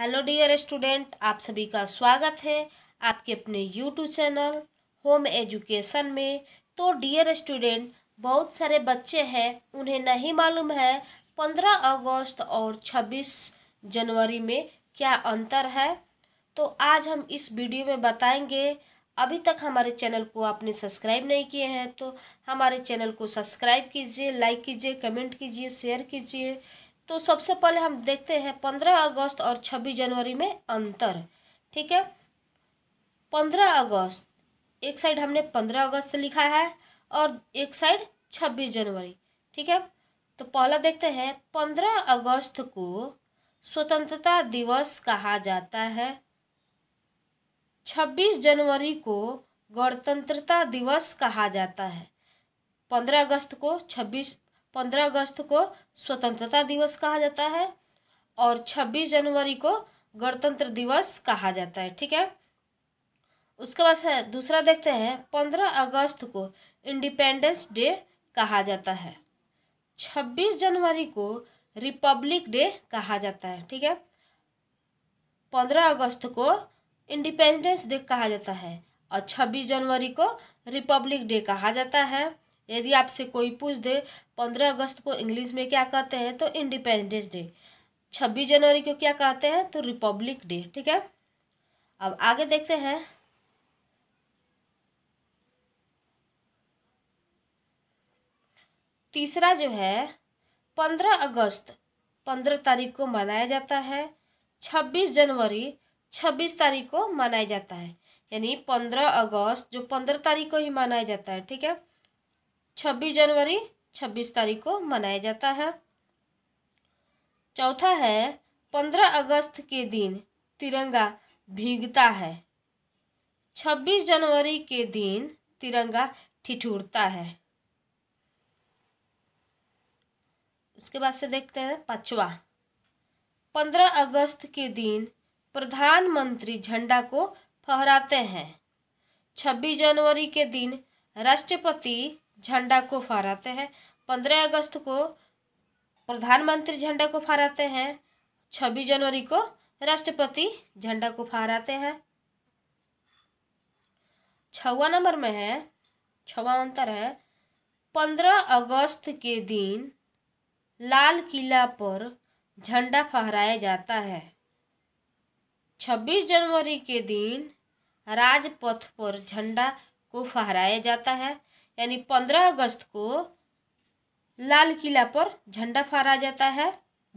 hello dear student आप सभी का स्वागत है आपके अपने यूट्यूब चैनल होम एजुकेशन में तो डियर स्टूडेंट बहुत सारे बच्चे हैं उन्हें नहीं मालूम है पंद्रह अगस्त और छब्बीस जनवरी में क्या अंतर है तो आज हम इस वीडियो में बताएंगे अभी तक हमारे चैनल को आपने सब्सक्राइब नहीं किए हैं तो हमारे चैनल को सब्सक्राइब कीजिए लाइक कीजिए कमेंट कीजिए शेयर कीजिए तो सबसे पहले हम देखते हैं पंद्रह अगस्त और छब्बीस जनवरी में अंतर ठीक है पंद्रह अगस्त एक साइड हमने पंद्रह अगस्त लिखा है और एक साइड छब्बीस जनवरी ठीक है तो पहला देखते हैं पंद्रह अगस्त को स्वतंत्रता दिवस कहा जाता है छब्बीस जनवरी को गणतंत्रता दिवस कहा जाता है पंद्रह अगस्त को छब्बीस पंद्रह अगस्त को स्वतंत्रता दिवस कहा जाता है और छब्बीस जनवरी को गणतंत्र दिवस कहा जाता है ठीक है उसके बाद से दूसरा देखते हैं पंद्रह अगस्त को इंडिपेंडेंस डे कहा जाता है छब्बीस जनवरी को रिपब्लिक डे कहा जाता है ठीक है पंद्रह अगस्त को इंडिपेंडेंस डे कहा जाता है और छब्बीस जनवरी को रिपब्लिक डे कहा जाता है यदि आपसे कोई पूछ दे पंद्रह अगस्त को इंग्लिश में क्या कहते हैं तो इंडिपेंडेंस डे छब्बीस जनवरी को क्या कहते हैं तो रिपब्लिक डे ठीक है अब आगे देखते हैं तीसरा जो है पंद्रह अगस्त पंद्रह तारीख को मनाया जाता है छब्बीस जनवरी छब्बीस तारीख को मनाया जाता है यानी पंद्रह अगस्त जो पंद्रह तारीख को ही मनाया जाता है ठीक है छब्बीस जनवरी छब्बीस तारीख को मनाया जाता है चौथा है पंद्रह अगस्त के दिन तिरंगा भीगता है छब्बीस जनवरी के दिन तिरंगा ठिठुरता है उसके बाद से देखते हैं पांचवा पंद्रह अगस्त के दिन प्रधानमंत्री झंडा को फहराते हैं छब्बीस जनवरी के दिन राष्ट्रपति झंडा को फहराते हैं पंद्रह अगस्त को प्रधानमंत्री झंडा को फहराते हैं छब्बीस जनवरी को राष्ट्रपति झंडा को फहराते हैं छवा नंबर में है छवा अंतर है पंद्रह अगस्त के दिन लाल किला पर झंडा फहराया जाता है छब्बीस जनवरी के दिन राजपथ पर झंडा को फहराया जाता है यानी पंद्रह अगस्त को लाल किला पर झंडा फहराया जाता है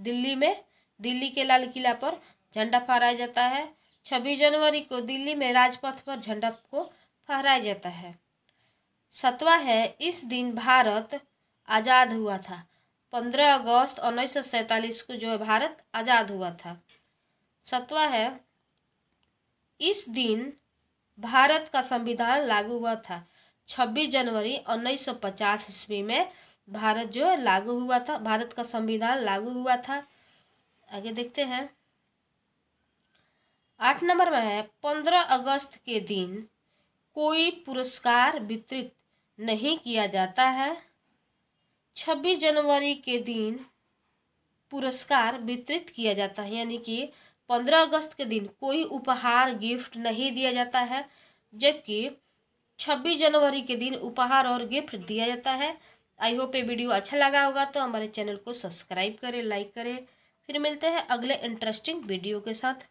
दिल्ली में दिल्ली के लाल किला पर झंडा फहराया जाता है छब्बीस जनवरी को दिल्ली में राजपथ पर झंडा को फहराया जाता है सतवा है इस दिन भारत आज़ाद हुआ था पंद्रह अगस्त उन्नीस को जो है भारत आज़ाद हुआ था सतवा है इस दिन भारत का संविधान लागू हुआ था 26 जनवरी उन्नीस सौ पचास ईस्वी में भारत जो है लागू हुआ था भारत का संविधान लागू हुआ था आगे देखते हैं आठ नंबर में है पंद्रह अगस्त के दिन कोई पुरस्कार वितरित नहीं किया जाता है छब्बीस जनवरी के दिन पुरस्कार वितरित किया जाता है यानी कि पंद्रह अगस्त के दिन कोई उपहार गिफ्ट नहीं दिया जाता है जबकि छब्बीस जनवरी के दिन उपहार और गिफ्ट दिया जाता है आई होप ये वीडियो अच्छा लगा होगा तो हमारे चैनल को सब्सक्राइब करें लाइक करें फिर मिलते हैं अगले इंटरेस्टिंग वीडियो के साथ